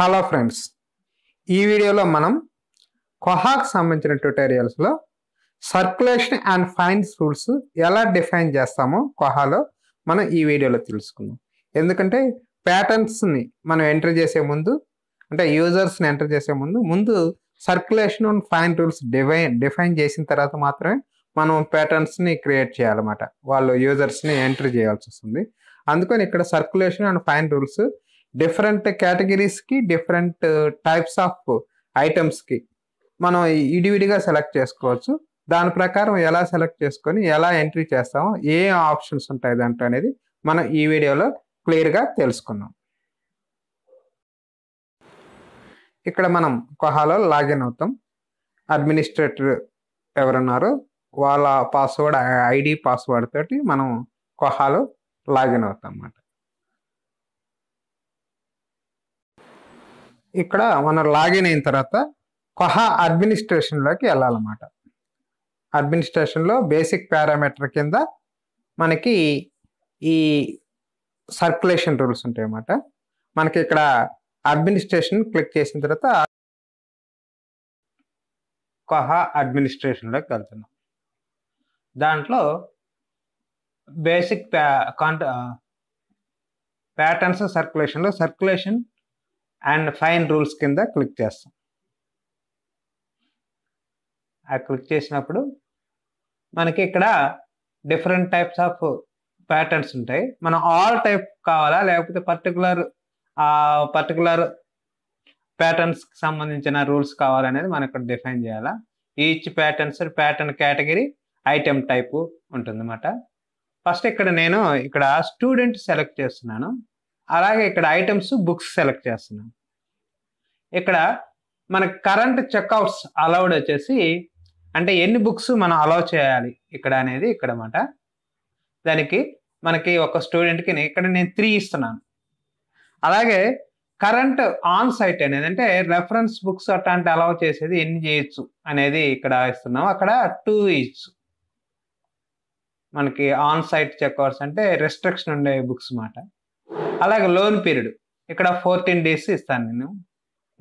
hello friends ఈ వీడియోలో మనం కొహాక్ సంబంధించిన ట్యూటోరియల్స్లో సర్క్యులేషన్ అండ్ ఫైన్స్ రూల్స్ ఎలా డిఫైన్ చేస్తామో కొహాలో మనం ఈ వీడియోలో తెలుసుకుందాం ఎందుకంటే ప్యాటర్న్స్ని మనం ఎంటర్ చేసే ముందు అంటే యూజర్స్ని ఎంటర్ చేసే ముందు ముందు circulation and fine rules define define చేసిన తర్వాత మాత్రమే మనం ప్యాటర్న్స్ని క్రియేట్ చేయాలన్నమాట వాళ్ళు యూజర్స్ని ఎంటర్ చేయాల్సి వస్తుంది అందుకని ఇక్కడ circulation and fine rules different కేటగిరీస్కి డిఫరెంట్ టైప్స్ ఆఫ్ ఐటమ్స్కి మనం ఇడివిడిగా సెలెక్ట్ చేసుకోవచ్చు దాని ప్రకారం ఎలా సెలెక్ట్ చేసుకొని ఎలా ఎంట్రీ చేస్తామో ఏ ఆప్షన్స్ ఉంటాయి దాంట్లో అనేది మనం ఈ వీడియోలో క్లియర్గా తెలుసుకున్నాం ఇక్కడ మనం కొహాలో లాగిన్ అవుతాం అడ్మినిస్ట్రేటర్ ఎవరున్నారు వాళ్ళ పాస్వర్డ్ ఐడి పాస్వర్డ్ తోటి మనం కొహాలో లాగిన్ అవుతాం అన్నమాట ఇక్కడ మనం లాగిన్ అయిన తర్వాత కొహా అడ్మినిస్ట్రేషన్లోకి వెళ్ళాలన్నమాట అడ్మినిస్ట్రేషన్లో బేసిక్ పారామీటర్ కింద మనకి ఈ సర్క్యులేషన్ రూల్స్ ఉంటాయి అన్నమాట మనకి ఇక్కడ అడ్మినిస్ట్రేషన్ క్లిక్ చేసిన తర్వాత కొహా అడ్మినిస్ట్రేషన్లోకి వెళ్తున్నాం దాంట్లో బేసిక్ ప్యా కాంట ప్యాటర్న్స్ సర్క్యులేషన్లో సర్క్యులేషన్ అండ్ ఫైన్ రూల్స్ కింద క్లిక్ చేస్తాం ఆ క్లిక్ చేసినప్పుడు మనకి ఇక్కడ డిఫరెంట్ టైప్స్ ఆఫ్ ప్యాటర్న్స్ ఉంటాయి మనం ఆల్ టైప్ కావాలా లేకపోతే పర్టికులర్ పర్టికులర్ ప్యాటర్న్స్కి సంబంధించిన రూల్స్ కావాలనేది మనం ఇక్కడ డిఫైన్ చేయాలా each patterns pattern category item type ఉంటుంది ఫస్ట్ ఇక్కడ నేను ఇక్కడ స్టూడెంట్ సెలెక్ట్ చేస్తున్నాను అలాగే ఇక్కడ ఐటమ్స్ బుక్స్ సెలెక్ట్ చేస్తున్నాం ఇక్కడ మన కరెంట్ చెక్అవుట్స్ అలౌడ్ వచ్చేసి అంటే ఎన్ని బుక్స్ మనం అలౌ చేయాలి ఇక్కడ అనేది ఇక్కడ అనమాట దానికి మనకి ఒక స్టూడెంట్కి ఇక్కడ నేను త్రీ ఇస్తున్నాను అలాగే కరెంట్ ఆన్ సైట్ అనేది అంటే రెఫరెన్స్ బుక్స్ అట్లాంటి అలౌ చేసేది ఎన్ని చేయొచ్చు అనేది ఇక్కడ ఇస్తున్నాం అక్కడ టూ ఇయచ్చు మనకి ఆన్ సైట్ చెక్అవర్స్ అంటే రెస్ట్రిక్షన్ ఉండే బుక్స్ అన్నమాట అలాగే లోన్ పీరియడ్ ఇక్కడ ఫోర్టీన్ డేస్ ఇస్తాను నేను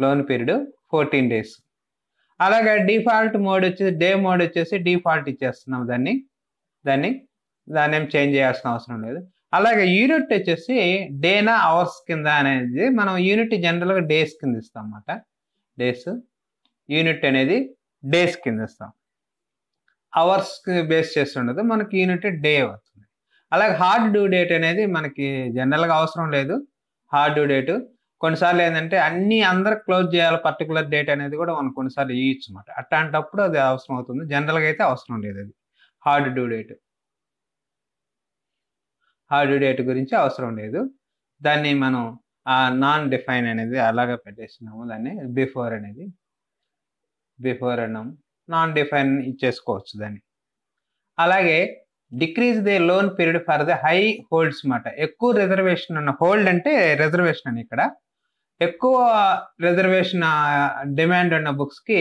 లోన్ పీరియడ్ ఫోర్టీన్ డేస్ అలాగే డిఫాల్ట్ మోడ్ వచ్చేసి డే మోడ్ వచ్చేసి డిఫాల్ట్ ఇచ్చేస్తున్నాం దాన్ని దాన్ని దాన్ని ఏం చేంజ్ చేయాల్సిన అవసరం లేదు అలాగే యూనిట్ వచ్చేసి డేనా అవర్స్ కింద అనేది మనం యూనిట్ జనరల్గా డేస్ కింద ఇస్తాం అన్నమాట డేస్ యూనిట్ అనేది డేస్ కింద ఇస్తాం అవర్స్ బేస్ చేసి ఉండదు మనకి యూనిట్ డే అవుతుంది అలాగే హార్డ్ డ్యూ డేట్ అనేది మనకి జనరల్గా అవసరం లేదు హార్డ్ డ్యూ డేట్ కొన్నిసార్లు ఏంటంటే అన్ని అందరు క్లోజ్ చేయాలి పర్టికులర్ డేట్ అనేది కూడా మనం కొన్నిసార్లు ఇవ్వచ్చు అన్నమాట అట్లాంటప్పుడు అది అవసరం అవుతుంది జనరల్గా అయితే అవసరం లేదు అది hard due date hard date గురించి అవసరం లేదు దాన్ని మనం ఆ నాన్ డిఫైన్ అనేది అలాగే పెట్టేసినాము దాన్ని బిఫోర్ అనేది బిఫోర్ అన్నాము నాన్ డిఫైన్ ఇచ్చేసుకోవచ్చు దాన్ని అలాగే decrease the loan period for the high holds అన్నమాట ఎక్కువ రిజర్వేషన్ ఉన్న హోల్డ్ అంటే రిజర్వేషన్ అని ఇక్కడ ఎక్కువ రిజర్వేషన్ డిమాండ్ ఉన్న బుక్స్కి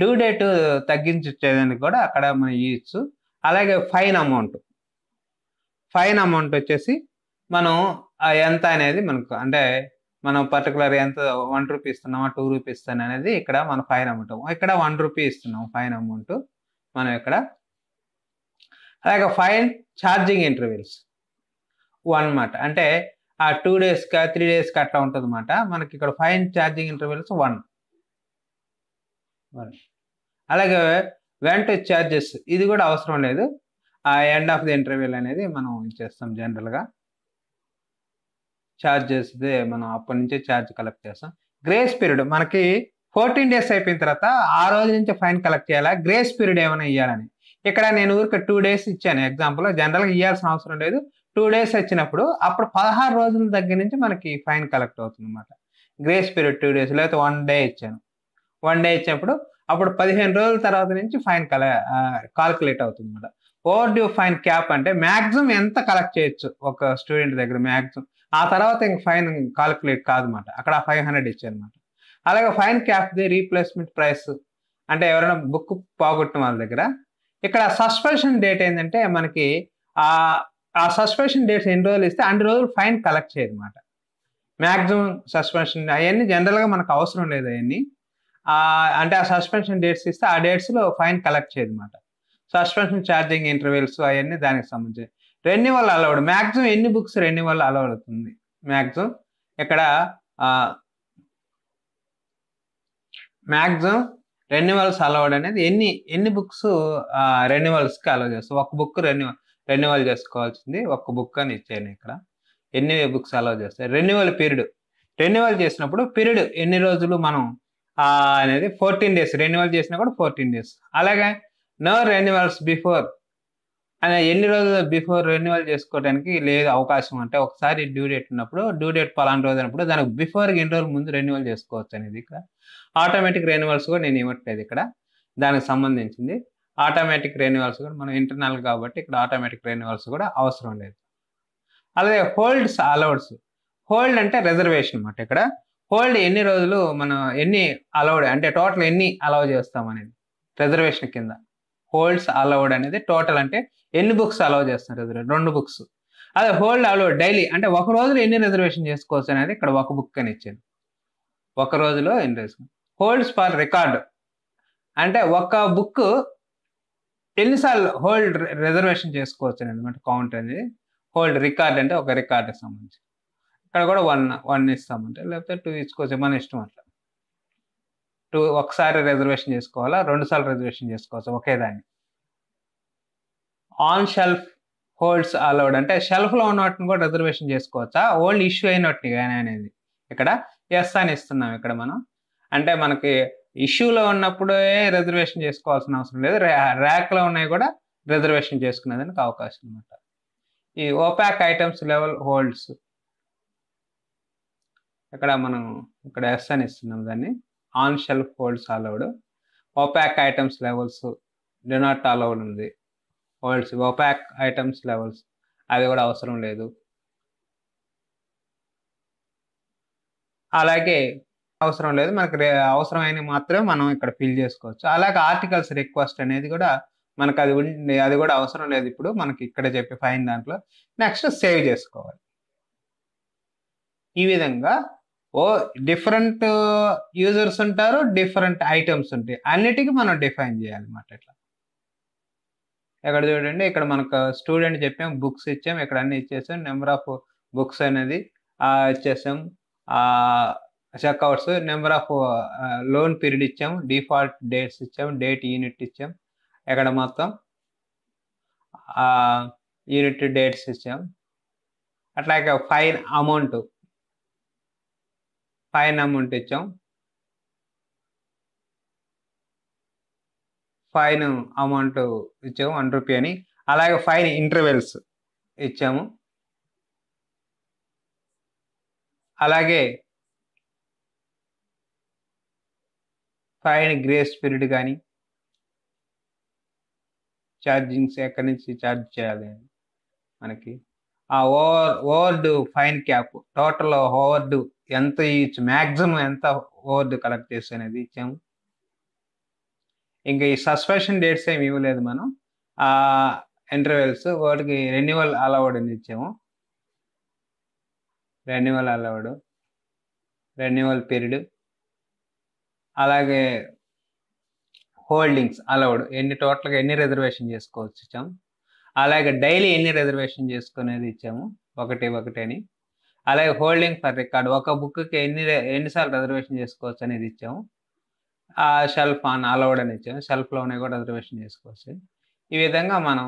డ్యూ డేట్ తగ్గించేదానికి కూడా అక్కడ మనం ఇవ్వచ్చు అలాగే ఫైన్ అమౌంట్ ఫైన్ అమౌంట్ వచ్చేసి మనం ఎంత అనేది మనకు అంటే మనం పర్టికులర్ ఎంత వన్ రూపీ ఇస్తున్నామా టూ రూపీ ఇస్తాను అనేది ఇక్కడ మన ఫైన్ అమౌంట్ ఇక్కడ వన్ రూపీ ఇస్తున్నాం ఫైన్ అమౌంట్ మనం ఇక్కడ అలాగే ఫైన్ ఛార్జింగ్ ఇంటర్వెల్స్ వన్ మాట అంటే ఆ టూ డేస్కి త్రీ డేస్కి అట్లా ఉంటుంది అనమాట మనకి ఇక్కడ ఫైన్ ఛార్జింగ్ ఇంటర్వెల్స్ వన్ అలాగే వెంట ఛార్జెస్ ఇది కూడా అవసరం లేదు ఆ ఎండ్ ఆఫ్ ది ఇంటర్వ్యూల్ అనేది మనం చేస్తాం జనరల్గా ఛార్జ్ చేస్తే మనం అప్పటి నుంచే ఛార్జ్ కలెక్ట్ చేస్తాం గ్రేస్ పీరియడ్ మనకి ఫోర్టీన్ డేస్ అయిపోయిన తర్వాత ఆ రోజు నుంచి ఫైన్ కలెక్ట్ చేయాలా గ్రేస్ పీరియడ్ ఏమైనా ఇవ్వాలని ఇక్కడ నేను ఊరికి టూ డేస్ ఇచ్చాను ఎగ్జాంపుల్ జనరల్గా ఇవ్వాల్సిన అవసరం లేదు టూ డేస్ వచ్చినప్పుడు అప్పుడు పదహారు రోజుల దగ్గర నుంచి మనకి ఫైన్ కలెక్ట్ అవుతుంది అనమాట గ్రేస్ పీరియడ్ టూ డేస్ లేకపోతే వన్ డే ఇచ్చాను వన్ డే ఇచ్చినప్పుడు అప్పుడు పదిహేను రోజుల తర్వాత నుంచి ఫైన్ కల కాల్కులేట్ అవుతుంది అనమాట ఓవర్ డ్యూ ఫైన్ క్యాప్ అంటే మ్యాక్సిమం ఎంత కలెక్ట్ చేయొచ్చు ఒక స్టూడెంట్ దగ్గర మ్యాక్సిమం ఆ తర్వాత ఇంక ఫైన్ కాల్కులేట్ కాదన్నమాట అక్కడ ఫైవ్ హండ్రెడ్ ఇచ్చారనమాట అలాగే ఫైన్ క్యాప్ది రీప్లేస్మెంట్ ప్రైస్ అంటే ఎవరైనా బుక్ పోగొట్టిన వాళ్ళ దగ్గర ఇక్కడ సస్పెన్షన్ డేట్ ఏంటంటే మనకి ఆ ఆ సస్పెన్షన్ డేట్స్ ఎన్ని రోజులు ఇస్తే అన్ని రోజులు ఫైన్ కలెక్ట్ చేయదు అనమాట మ్యాక్సిమం సస్పెన్షన్ అవన్నీ జనరల్గా మనకు అవసరం లేదు అవన్నీ అంటే ఆ సస్పెన్షన్ డేట్స్ ఇస్తే ఆ డేట్స్లో ఫైన్ కలెక్ట్ చేయదు అనమాట సస్పెన్షన్ ఛార్జింగ్ ఇంటర్వెల్స్ అవన్నీ దానికి సంబంధించి రెన్యువల్ అలౌడ్ మ్యాక్సిమం ఎన్ని బుక్స్ రెన్యువల్ అలౌడ్ అవుతుంది మ్యాక్సిమం ఇక్కడ మ్యాక్సిమం రెన్యువల్స్ అలౌడ్ అనేది ఎన్ని ఎన్ని బుక్స్ రెన్యువల్స్కి అలౌ చేస్తాం ఒక బుక్ రెన్యువల్ రెన్యువల్ చేసుకోవాల్సింది ఒక బుక్ అని ఇచ్చాను ఇక్కడ ఎన్ని బుక్స్ అలౌ చేస్తాయి రెన్యువల్ పీరియడ్ రెన్యువల్ చేసినప్పుడు పీరియడ్ ఎన్ని రోజులు మనం అనేది ఫోర్టీన్ డేస్ రెన్యువల్ చేసినా కూడా ఫోర్టీన్ డేస్ అలాగే నో రెన్యువల్స్ బిఫోర్ ఆయన ఎన్ని రోజులు బిఫోర్ రెన్యువల్ చేసుకోవడానికి లేదు అవకాశం అంటే ఒకసారి డ్యూ డేట్ ఉన్నప్పుడు డ్యూ డేట్ పలాంటి రోజు అన్నప్పుడు దానికి బిఫోర్ ఎన్ని రోజుల ముందు రెన్యువల్ చేసుకోవచ్చు అనేది ఇక్కడ ఆటోమేటిక్ రెన్యువల్స్ కూడా నేను ఇవ్వట్లేదు ఇక్కడ దానికి సంబంధించింది ఆటోమేటిక్ రెన్యువల్స్ కూడా మనం ఇంటర్నల్ కాబట్టి ఇక్కడ ఆటోమేటిక్ రెన్యువల్స్ కూడా అవసరం లేదు అలాగే హోల్డ్స్ అలౌడ్స్ హోల్డ్ అంటే రిజర్వేషన్ అన్నమాట ఇక్కడ హోల్డ్ ఎన్ని రోజులు మనం ఎన్ని అలౌడ్ అంటే టోటల్ ఎన్ని అలౌ చేస్తాం అనేది రిజర్వేషన్ కింద హోల్డ్స్ అలౌడ్ అనేది టోటల్ అంటే ఎన్ని బుక్స్ అలౌ చేస్తున్నారు రిజర్వేషన్ రెండు బుక్స్ అదే హోల్డ్ అలౌడ్ డైలీ అంటే ఒక రోజులో ఎన్ని రిజర్వేషన్ చేసుకోవచ్చు అనేది ఇక్కడ ఒక బుక్ అని ఇచ్చాను ఒక రోజులో ఎన్ని హోల్డ్స్ ఫర్ రికార్డు అంటే ఒక బుక్ ఎన్నిసార్లు హోల్డ్ రిజర్వేషన్ చేసుకోవచ్చు అనమాట కౌంట్ అనేది హోల్డ్ రికార్డ్ అంటే ఒక రికార్డుకి సంబంధించి ఇక్కడ కూడా వన్ వన్ ఇస్తామంటే లేకపోతే టూ ఇచ్చుకోవచ్చు మన ఇష్టం అట్లా టూ ఒకసారి రిజర్వేషన్ చేసుకోవాలా రెండు సార్లు రిజర్వేషన్ చేసుకోవచ్చు ఒకే దాన్ని ఆన్ షెల్ఫ్ హోల్డ్స్ అలౌడ్ అంటే లో ఉన్న వాటిని కూడా రిజర్వేషన్ చేసుకోవచ్చా ఓల్డ్ ఇష్యూ అయినట్టు కానీ అనేది ఇక్కడ ఎస్ అని ఇస్తున్నాం ఇక్కడ మనం అంటే మనకి ఇష్యూలో ఉన్నప్పుడే రిజర్వేషన్ చేసుకోవాల్సిన అవసరం లేదు ర్యాక్ లో ఉన్నాయి కూడా రిజర్వేషన్ చేసుకునేదానికి అవకాశం అనమాట ఈ ఓపాక్ ఐటమ్స్ లెవెల్ హోల్డ్స్ ఇక్కడ మనం ఇక్కడ ఎస్ అని ఇస్తున్నాం దాన్ని on shelf holds allowed OPAC items levels don't allowed ఉంది హోల్డ్స్ ఒపాక్ ఐటమ్స్ లెవెల్స్ అవి కూడా అవసరం లేదు అలాగే అవసరం లేదు మనకు అవసరమైన మాత్రమే మనం ఇక్కడ ఫిల్ చేసుకోవచ్చు అలాగే ఆర్టికల్స్ రిక్వెస్ట్ అనేది కూడా మనకు అది ఉండి అది కూడా అవసరం లేదు ఇప్పుడు మనకి ఇక్కడ చెప్పి ఫైన్ దాంట్లో నెక్స్ట్ సేవ్ చేసుకోవాలి ఈ విధంగా ఓ డిఫరెంట్ యూజర్స్ ఉంటారు డిఫరెంట్ ఐటమ్స్ ఉంటాయి అన్నిటికీ మనం డిఫైన్ చేయాలన్నమాట ఇట్లా ఎక్కడ చూడండి ఇక్కడ మనకు స్టూడెంట్ చెప్పాం బుక్స్ ఇచ్చాం ఇక్కడ అన్ని ఇచ్చేసాం నెంబర్ ఆఫ్ బుక్స్ అనేది ఇచ్చేసాం checkouts number of loan period ఇచ్చాం డిఫాల్ట్ డేట్స్ ఇచ్చాం డేట్ యూనిట్ ఇచ్చాం ఎక్కడ మొత్తం యూనిట్ డేట్స్ ఇచ్చాం అట్లాగే ఫైన్ అమౌంట్ ఫైన్ అమౌంట్ ఇచ్చాం ఫైన్ అమౌంట్ ఇచ్చాము వన్ రూపీ అని అలాగే ఫైన్ ఇంటర్వెల్స్ ఇచ్చాము అలాగే ఫైన్ గ్రేస్ పీరియడ్ కానీ ఛార్జింగ్స్ ఎక్కడి నుంచి ఛార్జ్ చేయాలి మనకి ఆ over overdue fine cap total overdue ఎంత ఇచ్చు మ్యాక్సిమం ఎంత ఓవర్డ్ కలెక్ట్ చేసి అనేది ఇచ్చాము ఇంకా ఈ సస్పెన్షన్ డేట్స్ ఏమి ఇవ్వలేదు మనం ఆ ఇంటర్వెల్స్ వాటికి రెన్యువల్ అలౌడ్ అని ఇచ్చాము రెన్యువల్ అలౌడ్ రెన్యువల్ పీరియడ్ అలాగే హోల్డింగ్స్ అలౌడ్ ఎన్ని టోటల్గా ఎన్ని రిజర్వేషన్ చేసుకోవచ్చు ఇచ్చాము అలాగే డైలీ ఎన్ని రిజర్వేషన్ చేసుకునేది ఇచ్చాము ఒకటి ఒకటి అని అలాగే హోల్డింగ్ ఫర్ రికార్డ్ ఒక బుక్కి ఎన్ని ఎన్నిసార్లు రిజర్వేషన్ చేసుకోవచ్చు అనేది ఇచ్చాము ఆ షెల్ఫ్ ఆన్ అలౌడ్ అని ఇచ్చాము షెల్ఫ్లోనే కూడా రిజర్వేషన్ చేసుకోవచ్చు ఈ విధంగా మనం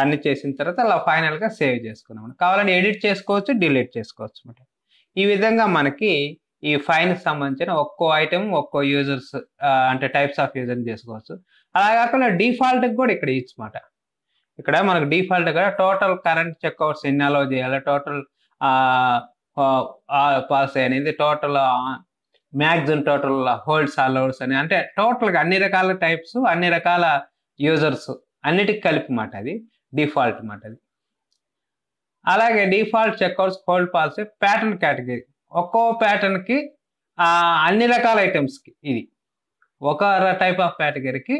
అన్ని చేసిన తర్వాత అలా ఫైనల్గా సేవ్ చేసుకున్నాం కావాలంటే ఎడిట్ చేసుకోవచ్చు డిలీట్ చేసుకోవచ్చు అనమాట ఈ విధంగా మనకి ఈ ఫైన్ సంబంధించిన ఒక్కో ఐటెం ఒక్కో యూజర్స్ అంటే టైప్స్ ఆఫ్ యూజర్ చేసుకోవచ్చు అలా కాకుండా డిఫాల్ట్ కూడా ఇక్కడ ఇచ్చమాట ఇక్కడ మనకు డిఫాల్ట్గా టోటల్ కరెంట్ చెక్అవుట్స్ ఎన్ని అలౌ చేయాలి టోటల్ పాస్ అయినది total maximum total holds all outs అని అంటే టోటల్గా అన్ని రకాల టైప్స్ అన్ని రకాల యూజర్స్ అన్నిటికి కలిపి మాట అది డిఫాల్ట్ మాట అది అలాగే default checkouts hold policy pattern category ఒక్కో ప్యాటర్న్కి అన్ని రకాల ఐటమ్స్కి ఇది ఒక టైప్ ఆఫ్ కేటగిరీకి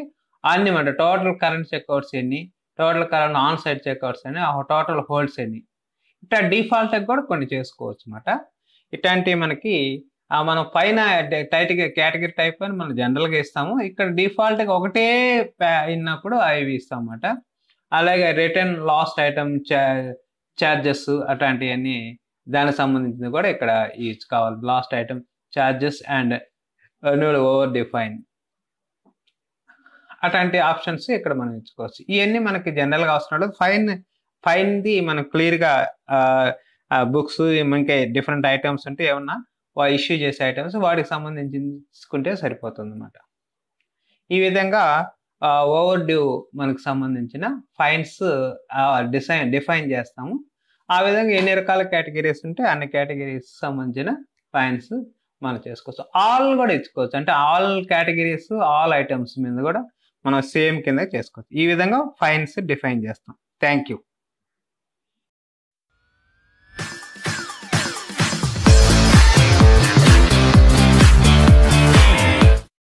అన్ని మాట టోటల్ కరెంట్ చెక్అవుట్స్ ఎన్ని total current on side checkouts అని టోటల్ హోల్డ్స్ ఎన్ని అంటే డిఫాల్ట్ కూడా కొన్ని చేసుకోవచ్చు అనమాట ఇట్లాంటి మనకి మనం పైన టైట్ కేటగిరీ టైప్ అని మనం జనరల్గా ఇస్తాము ఇక్కడ డిఫాల్ట్గా ఒకటే ఇన్నప్పుడు అవి ఇస్తాం అనమాట అలాగే రిటర్న్ లాస్ట్ ఐటమ్ ఛార్జెస్ అట్లాంటివన్నీ దానికి సంబంధించింది కూడా ఇక్కడ ఈ కావాలి lost item charges and over define అట్లాంటి ఆప్షన్స్ ఇక్కడ మనం ఇచ్చుకోవచ్చు ఇవన్నీ మనకి జనరల్గా వస్తున్నాడు ఫైన్ పైనది మనం క్లియర్గా బుక్స్ ఇంకా డిఫరెంట్ ఐటమ్స్ ఉంటే ఏమన్నా ఇష్యూ చేసే ఐటమ్స్ వాటికి సంబంధించి తీసుకుంటే సరిపోతుంది అనమాట ఈ విధంగా ఓవర్ డ్యూ మనకు సంబంధించిన ఫైన్స్ డిసైన్ డిఫైన్ చేస్తాము ఆ విధంగా ఎన్ని రకాల కేటగిరీస్ ఉంటే అన్ని కేటగిరీస్ సంబంధించిన ఫైన్స్ మనం చేసుకోవచ్చు ఆల్ కూడా ఇచ్చుకోవచ్చు అంటే ఆల్ కేటగిరీస్ ఆల్ ఐటమ్స్ మీద కూడా మనం సేమ్ కింద చేసుకోవచ్చు ఈ విధంగా ఫైన్స్ డిఫైన్ చేస్తాం థ్యాంక్ యూ